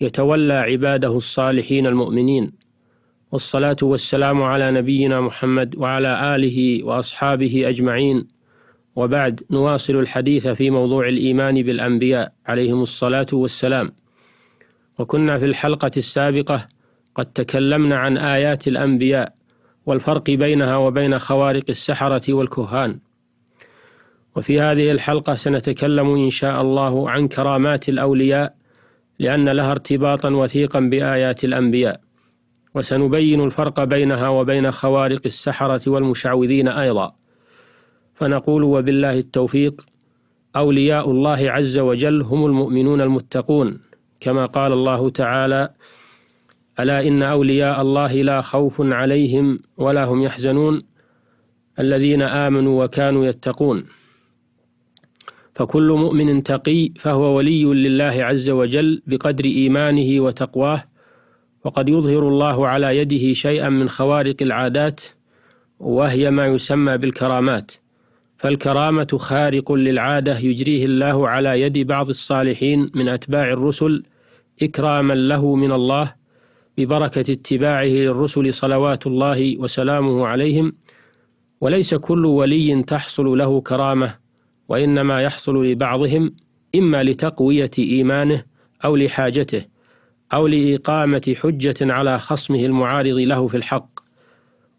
يتولى عباده الصالحين المؤمنين والصلاة والسلام على نبينا محمد وعلى آله وأصحابه أجمعين وبعد نواصل الحديث في موضوع الإيمان بالأنبياء عليهم الصلاة والسلام وكنا في الحلقة السابقة قد تكلمنا عن آيات الأنبياء والفرق بينها وبين خوارق السحرة والكهان وفي هذه الحلقة سنتكلم إن شاء الله عن كرامات الأولياء لأن لها ارتباطا وثيقا بآيات الأنبياء وسنبين الفرق بينها وبين خوارق السحرة والمشعوذين أيضا فنقول وبالله التوفيق أولياء الله عز وجل هم المؤمنون المتقون كما قال الله تعالى ألا إن أولياء الله لا خوف عليهم ولا هم يحزنون الذين آمنوا وكانوا يتقون فكل مؤمن تقي فهو ولي لله عز وجل بقدر إيمانه وتقواه وقد يظهر الله على يده شيئا من خوارق العادات وهي ما يسمى بالكرامات فالكرامة خارق للعادة يجريه الله على يد بعض الصالحين من أتباع الرسل إكراما له من الله ببركة اتباعه للرسل صلوات الله وسلامه عليهم وليس كل ولي تحصل له كرامة وإنما يحصل لبعضهم إما لتقوية إيمانه أو لحاجته أو لإقامة حجة على خصمه المعارض له في الحق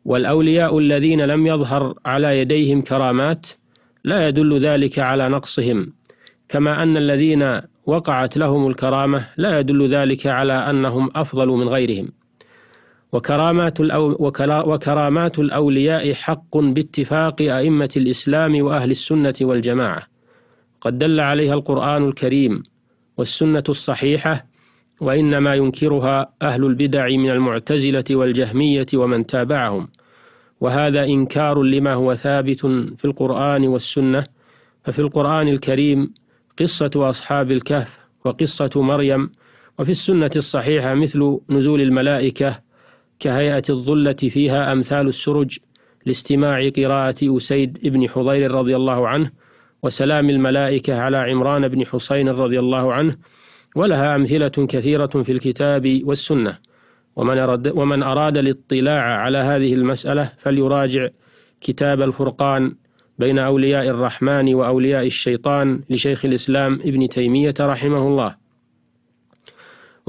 والأولياء الذين لم يظهر على يديهم كرامات لا يدل ذلك على نقصهم كما أن الذين وقعت لهم الكرامة لا يدل ذلك على أنهم أفضل من غيرهم وكرامات, الأو وكرامات الأولياء حق باتفاق أئمة الإسلام وأهل السنة والجماعة قد دل عليها القرآن الكريم والسنة الصحيحة وإنما ينكرها أهل البدع من المعتزلة والجهمية ومن تابعهم وهذا إنكار لما هو ثابت في القرآن والسنة ففي القرآن الكريم قصة أصحاب الكهف وقصة مريم وفي السنة الصحيحة مثل نزول الملائكة كهيئة الظلة فيها أمثال السرج لاستماع قراءة أسيد بن حضير رضي الله عنه وسلام الملائكة على عمران بن حسين رضي الله عنه ولها أمثلة كثيرة في الكتاب والسنة ومن أراد, ومن أراد الاطلاع على هذه المسألة فليراجع كتاب الفرقان بين أولياء الرحمن وأولياء الشيطان لشيخ الإسلام ابن تيمية رحمه الله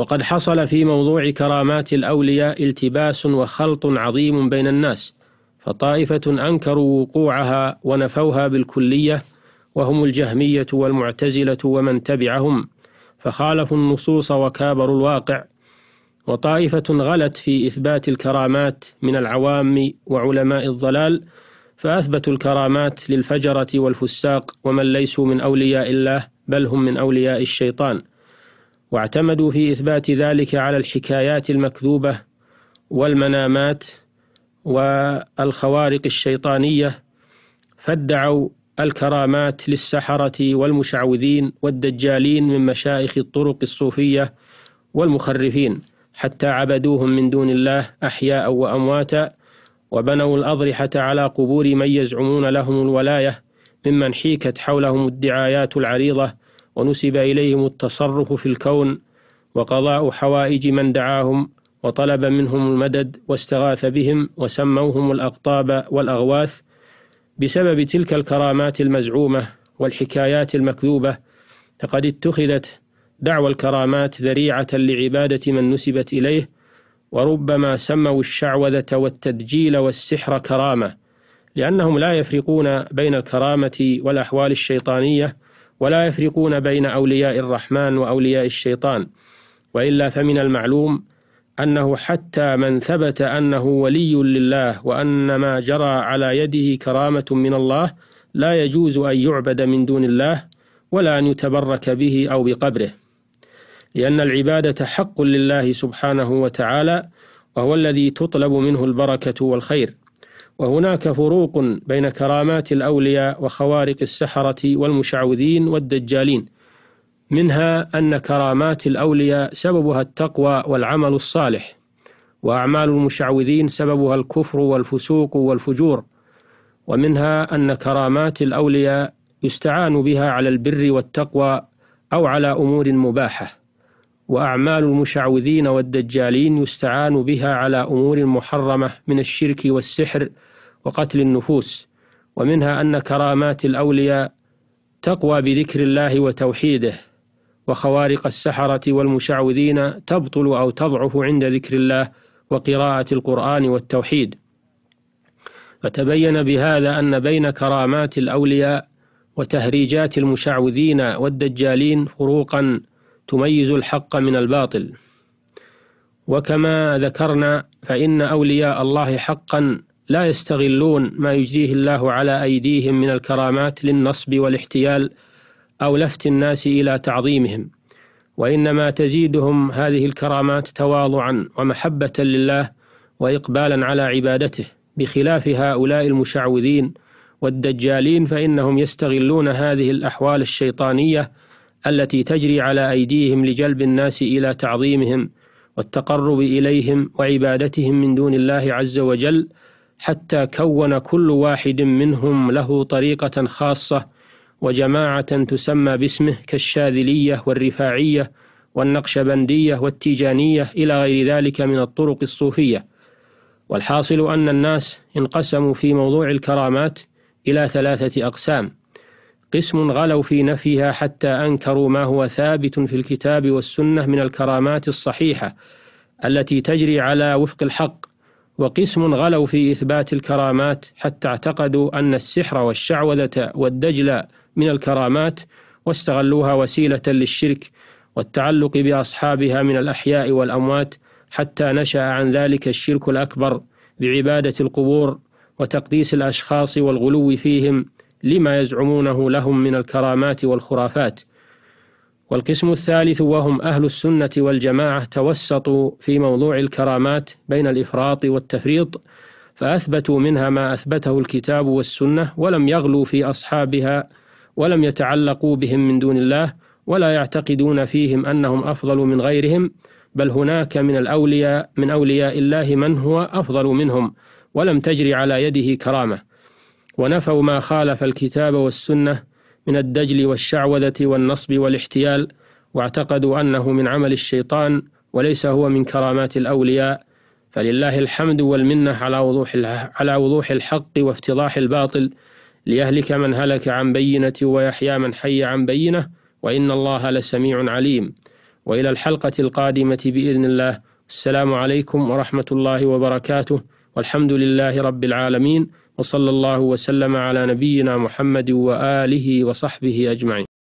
وقد حصل في موضوع كرامات الأولياء التباس وخلط عظيم بين الناس فطائفة أنكروا وقوعها ونفوها بالكلية وهم الجهمية والمعتزلة ومن تبعهم فخالفوا النصوص وكابروا الواقع وطائفة غلت في إثبات الكرامات من العوام وعلماء الضلال فأثبتوا الكرامات للفجرة والفساق ومن ليسوا من أولياء الله بل هم من أولياء الشيطان واعتمدوا في إثبات ذلك على الحكايات المكذوبة والمنامات والخوارق الشيطانية فادعوا الكرامات للسحرة والمشعوذين والدجالين من مشايخ الطرق الصوفية والمخرفين حتى عبدوهم من دون الله أحياء وأمواتا وبنوا الأضرحة على قبور من يزعمون لهم الولاية ممن حيكت حولهم الدعايات العريضة ونسب إليهم التصرف في الكون وقضاء حوائج من دعاهم وطلب منهم المدد واستغاث بهم وسموهم الأقطاب والأغواث بسبب تلك الكرامات المزعومة والحكايات المكذوبة فقد اتخذت دعوى الكرامات ذريعة لعبادة من نسبت إليه وربما سموا الشعوذة والتدجيل والسحر كرامة لأنهم لا يفرقون بين الكرامة والأحوال الشيطانية ولا يفرقون بين أولياء الرحمن وأولياء الشيطان وإلا فمن المعلوم أنه حتى من ثبت أنه ولي لله وأن ما جرى على يده كرامة من الله لا يجوز أن يعبد من دون الله ولا أن يتبرك به أو بقبره لأن العبادة حق لله سبحانه وتعالى وهو الذي تطلب منه البركة والخير وهناك فروق بين كرامات الأولياء وخوارق السحرة والمشعوذين والدجالين منها أن كرامات الأولياء سببها التقوى والعمل الصالح وأعمال المشعوذين سببها الكفر والفسوق والفجور ومنها أن كرامات الأولياء يستعان بها على البر والتقوى أو على أمور مباحة وأعمال المشعوذين والدجالين يستعان بها على أمور محرمة من الشرك والسحر وقتل النفوس ومنها أن كرامات الأولياء تقوى بذكر الله وتوحيده وخوارق السحرة والمشعوذين تبطل أو تضعف عند ذكر الله وقراءة القرآن والتوحيد فتبين بهذا أن بين كرامات الأولياء وتهريجات المشعوذين والدجالين فروقا تميز الحق من الباطل وكما ذكرنا فإن أولياء الله حقا لا يستغلون ما يجريه الله على أيديهم من الكرامات للنصب والاحتيال أو لفت الناس إلى تعظيمهم وإنما تزيدهم هذه الكرامات تواضعا ومحبة لله وإقبالا على عبادته بخلاف هؤلاء المشعوذين والدجالين فإنهم يستغلون هذه الأحوال الشيطانية التي تجري على أيديهم لجلب الناس إلى تعظيمهم والتقرب إليهم وعبادتهم من دون الله عز وجل حتى كون كل واحد منهم له طريقة خاصة وجماعة تسمى باسمه كالشاذلية والرفاعية والنقشبندية والتيجانية إلى غير ذلك من الطرق الصوفية والحاصل أن الناس انقسموا في موضوع الكرامات إلى ثلاثة أقسام قسم غلوا في نفيها حتى أنكروا ما هو ثابت في الكتاب والسنة من الكرامات الصحيحة التي تجري على وفق الحق وقسم غلوا في إثبات الكرامات حتى اعتقدوا أن السحر والشعوذة والدجل من الكرامات واستغلوها وسيلة للشرك والتعلق بأصحابها من الأحياء والأموات حتى نشأ عن ذلك الشرك الأكبر بعبادة القبور وتقديس الأشخاص والغلو فيهم لما يزعمونه لهم من الكرامات والخرافات والقسم الثالث وهم أهل السنة والجماعة توسطوا في موضوع الكرامات بين الإفراط والتفريط فأثبتوا منها ما أثبته الكتاب والسنة ولم يغلوا في أصحابها ولم يتعلقوا بهم من دون الله ولا يعتقدون فيهم أنهم أفضل من غيرهم بل هناك من الأولياء من أولياء الله من هو أفضل منهم ولم تجري على يده كرامة ونفوا ما خالف الكتاب والسنة من الدجل والشعوذة والنصب والاحتيال واعتقدوا أنه من عمل الشيطان وليس هو من كرامات الأولياء فلله الحمد والمنة على وضوح على وضوح الحق وافتضاح الباطل ليهلك من هلك عن بينة ويحيى من حي عن بينة وإن الله لسميع عليم وإلى الحلقة القادمة بإذن الله السلام عليكم ورحمة الله وبركاته والحمد لله رب العالمين وصلى الله وسلم على نبينا محمد وآله وصحبه أجمعين